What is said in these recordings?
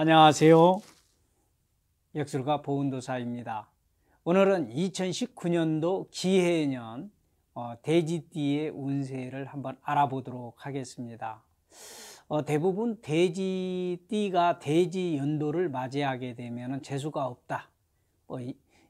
안녕하세요. 역술가 보은도사입니다. 오늘은 2019년도 기해년 돼지띠의 어, 운세를 한번 알아보도록 하겠습니다. 어, 대부분 돼지띠가 돼지 연도를 맞이하게 되면 재수가 없다. 뭐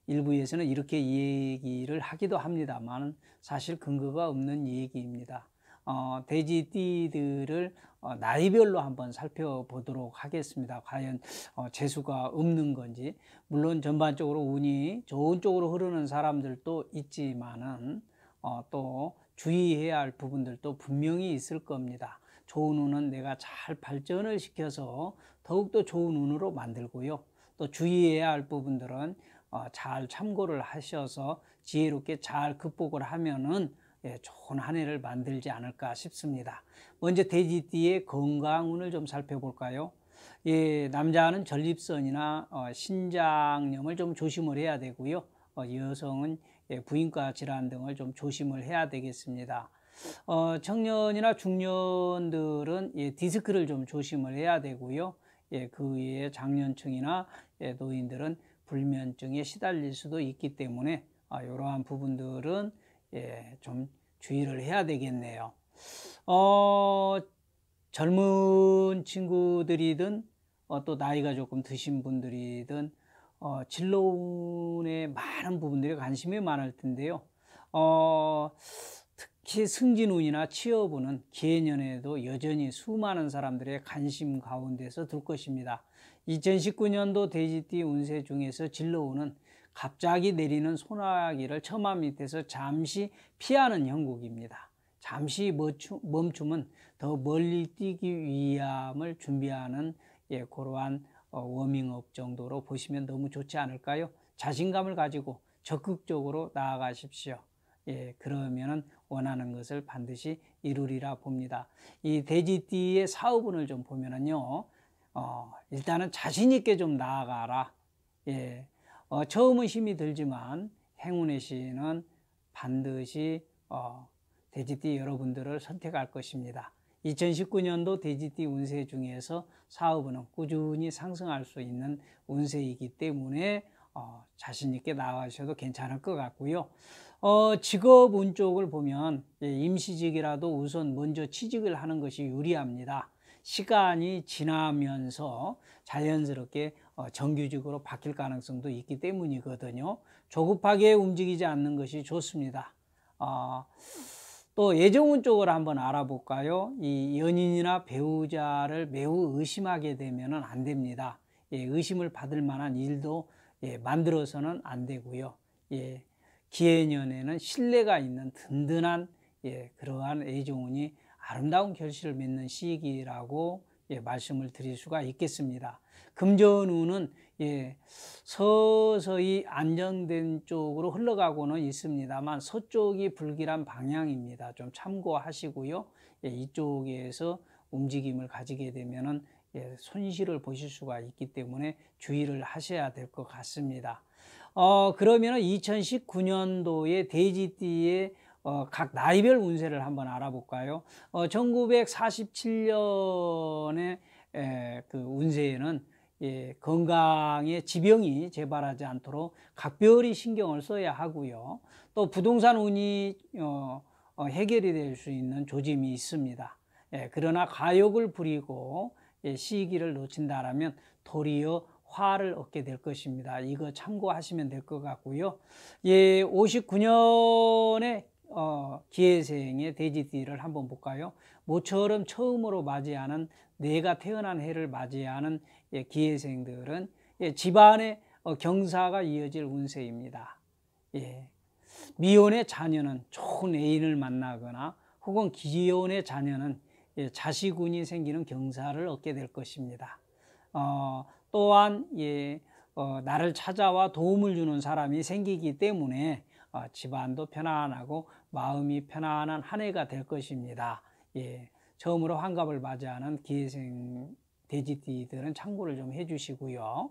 일부에서는 이렇게 얘기를 하기도 합니다만 사실 근거가 없는 얘기입니다. 어, 돼지띠들을 어, 나이별로 한번 살펴보도록 하겠습니다. 과연 어, 재수가 없는 건지 물론 전반적으로 운이 좋은 쪽으로 흐르는 사람들도 있지만은 어, 또 주의해야 할 부분들도 분명히 있을 겁니다. 좋은 운은 내가 잘 발전을 시켜서 더욱더 좋은 운으로 만들고요. 또 주의해야 할 부분들은 어, 잘 참고를 하셔서 지혜롭게 잘 극복을 하면은 예, 좋은 한 해를 만들지 않을까 싶습니다. 먼저 돼지띠의 건강운을 좀 살펴볼까요? 예, 남자는 전립선이나 어, 신장염을 좀 조심을 해야 되고요. 어, 여성은 예, 부인과 질환 등을 좀 조심을 해야 되겠습니다. 어, 청년이나 중년들은 예, 디스크를 좀 조심을 해야 되고요. 예, 그 외에 장년층이나 예, 노인들은 불면증에 시달릴 수도 있기 때문에 아, 이러한 부분들은 예, 좀 주의를 해야 되겠네요. 어, 젊은 친구들이든 어, 또 나이가 조금 드신 분들이든 어, 진로운의 많은 부분들에 관심이 많을 텐데요. 어, 특히 승진운이나 취업운은 개년에도 여전히 수많은 사람들의 관심 가운데서 둘 것입니다. 2019년도 돼지띠 운세 중에서 진로운은 갑자기 내리는 소나기를 처마 밑에서 잠시 피하는 형국입니다. 잠시 멈춤은 더 멀리 뛰기 위함을 준비하는 예, 고러한 어, 워밍업 정도로 보시면 너무 좋지 않을까요? 자신감을 가지고 적극적으로 나아가십시오. 예, 그러면은 원하는 것을 반드시 이루리라 봅니다. 이 돼지띠의 사업운을 좀 보면은요, 어, 일단은 자신있게 좀 나아가라. 예, 어, 처음은 힘이 들지만 행운의 시는 반드시 어, 돼지띠 여러분들을 선택할 것입니다. 2019년도 돼지띠 운세 중에서 사업은 꾸준히 상승할 수 있는 운세이기 때문에 어, 자신 있게 나가셔도 괜찮을 것 같고요. 어, 직업 운 쪽을 보면 예, 임시직이라도 우선 먼저 취직을 하는 것이 유리합니다. 시간이 지나면서 자연스럽게 어, 정규직으로 바뀔 가능성도 있기 때문이거든요. 조급하게 움직이지 않는 것이 좋습니다. 어, 또 예정운 쪽을 한번 알아볼까요? 이 연인이나 배우자를 매우 의심하게 되면 안 됩니다. 예, 의심을 받을 만한 일도 예, 만들어서는 안 되고요. 예, 기해년에는 신뢰가 있는 든든한 예, 그러한 애정운이 아름다운 결실을 맺는 시기라고 예, 말씀을 드릴 수가 있겠습니다. 금전운은 예, 서서히 안정된 쪽으로 흘러가고는 있습니다만 서쪽이 불길한 방향입니다. 좀 참고하시고요. 예, 이쪽에서 움직임을 가지게 되면은 예, 손실을 보실 수가 있기 때문에 주의를 하셔야 될 것 같습니다. 어, 그러면은 2019년도에 돼지띠의 어, 각 나이별 운세를 한번 알아볼까요? 어, 1947년에 에, 그 운세에는 예, 건강에 지병이 재발하지 않도록 각별히 신경을 써야 하고요. 또 부동산 운이 어, 어, 해결이 될 수 있는 조짐이 있습니다. 예, 그러나 가욕을 부리고 예, 시기를 놓친다라면 도리어 화를 얻게 될 것입니다. 이거 참고하시면 될 것 같고요. 예, 59년에 어, 기회생의 돼지띠를 한번 볼까요? 모처럼 처음으로 맞이하는 내가 태어난 해를 맞이하는 예, 기회생들은 예, 집안의 어, 경사가 이어질 운세입니다. 예. 미혼의 자녀는 좋은 애인을 만나거나 혹은 기혼의 자녀는 예, 자식운이 생기는 경사를 얻게 될 것입니다. 어, 또한 예, 어, 나를 찾아와 도움을 주는 사람이 생기기 때문에 어, 집안도 편안하고 마음이 편안한 한 해가 될 것입니다. 예, 처음으로 환갑을 맞이하는 기회생 돼지띠들은 참고를 좀 해주시고요.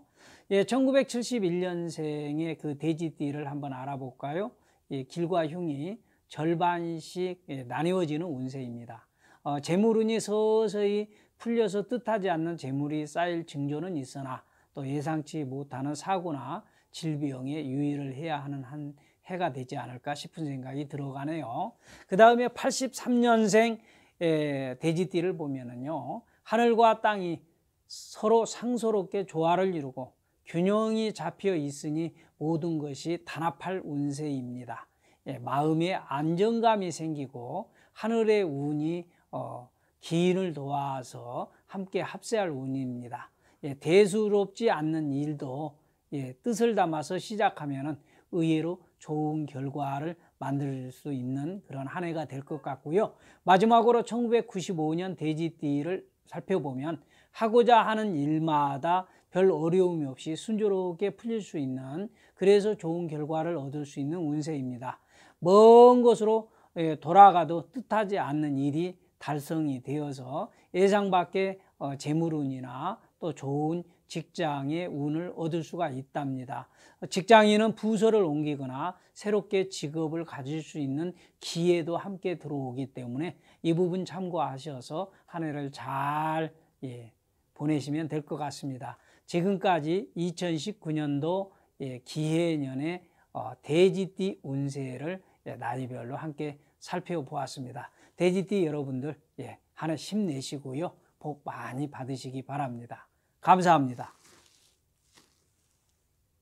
예, 1971년생의 그 돼지띠를 한번 알아볼까요? 예, 길과 흉이 절반씩 예, 나뉘어지는 운세입니다. 어, 재물운이 서서히 풀려서 뜻하지 않는 재물이 쌓일 징조는 있으나 또 예상치 못하는 사고나 질병에 유의를 해야 하는 한 해가 되지 않을까 싶은 생각이 들어가네요. 그 다음에 83년생 예, 돼지띠를 보면은요. 하늘과 땅이 서로 상서롭게 조화를 이루고 균형이 잡혀 있으니 모든 것이 단합할 운세입니다. 예, 마음에 안정감이 생기고 하늘의 운이 어, 기인을 도와서 함께 합세할 운입니다. 예, 대수롭지 않는 일도 예, 뜻을 담아서 시작하면 의외로 좋은 결과를 만들 수 있는 그런 한 해가 될 것 같고요. 마지막으로 1995년 돼지띠를 살펴보면 하고자 하는 일마다 별 어려움이 없이 순조롭게 풀릴 수 있는 그래서 좋은 결과를 얻을 수 있는 운세입니다. 먼 곳으로 예, 돌아가도 뜻하지 않는 일이 달성이 되어서 예상 밖의 어, 재물운이나 또 좋은 직장의 운을 얻을 수가 있답니다. 직장인은 부서를 옮기거나 새롭게 직업을 가질 수 있는 기회도 함께 들어오기 때문에 이 부분 참고하셔서 한 해를 잘 예, 보내시면 될 것 같습니다. 지금까지 2019년도 예, 기해년의 어, 돼지띠 운세를 예, 나이별로 함께 살펴보았습니다. 돼지띠 여러분들 예, 하나 힘내시고요. 복 많이 받으시기 바랍니다. 감사합니다.